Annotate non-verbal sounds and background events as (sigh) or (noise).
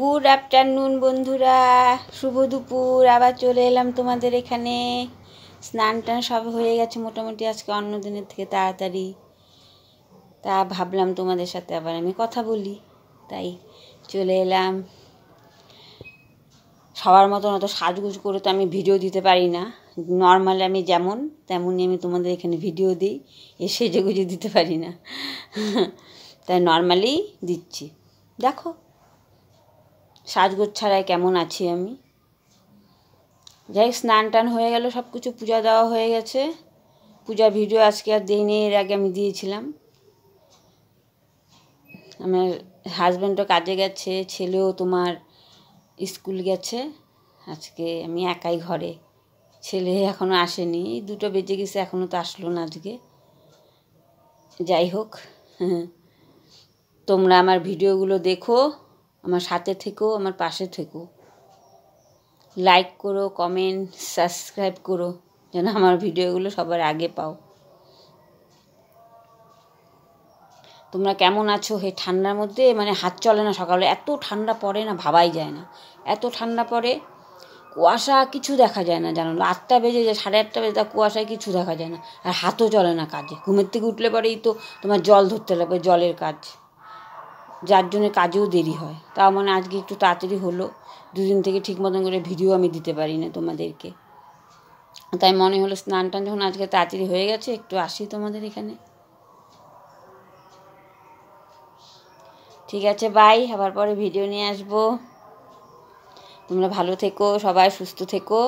good afternoon বন্ধুরা শুভ দুপুর আবার চলে এলাম তোমাদের এখানে স্নান টান সব হয়ে গেছে মোটামুটি আজকে অন্য দিনের থেকে তাড়াতাড়ি তা ভাবলাম তোমাদের সাথে আবার আমি কথা বলি তাই চলে এলাম সবার মতন অত সাজগুজ করে তো আমি ভিডিও দিতে পারি না নর্মাল আমি যেমন তেমনই আমি তোমাদের এখানে ভিডিও দিই এ সেজেগুজে দিতে পারি না তাই নর্মালি দিচ্ছি দেখো সাজগোজ ছাড়াই কেমন আছি আমি যাই স্নান টান হয়ে গেল সব কিছু পূজা দেওয়া হয়ে গেছে পূজা ভিডিও আজকে আর দিই এর আগে আমি দিয়েছিলাম আমার হাজব্যান্ডও কাজে গেছে ছেলেও তোমার স্কুল গেছে আজকে আমি একাই ঘরে ছেলে এখনও আসেনি দুটো বেজে গেছে এখনও তো আসলো না আজকে যাই হোক (laughs) তোমরা আমার ভিডিওগুলো দেখো আমার সাথে থেকো আমার পাশে থেকো লাইক করো কমেন্ট সাবস্ক্রাইব করো যেন আমার ভিডিওগুলো সবার আগে পাও তোমরা কেমন আছো হে ঠান্ডার মধ্যে মানে হাত চলে না সকালে এত ঠান্ডা পড়ে না ভাবাই যায় না এত ঠান্ডা পড়ে কুয়াশা কিছু দেখা যায় না জানো আটটা বেজে যায় সাড়ে আটটা বেজে তা কুয়াশায় কিছু দেখা যায় না আর হাতও চলে না কাজে ঘুমের থেকে উঠলে পরেই তো তোমার জল ধরতে লাগবে জলের কাজ যার জন্য কাজেও দেরি হয় তাও মানে আজকে একটু তাড়াতাড়ি হলো দুদিন থেকে ঠিক মতন করে ভিডিও আমি দিতে পারি না তোমাদেরকে তাই মনে হলো স্নান টান যখন আজকে তাড়াতাড়ি হয়ে গেছে একটু আসি তোমাদের এখানে ঠিক আছে বাই আবার পরে ভিডিও নিয়ে আসবো তোমরা ভালো থেকো সবাই সুস্থ থেকো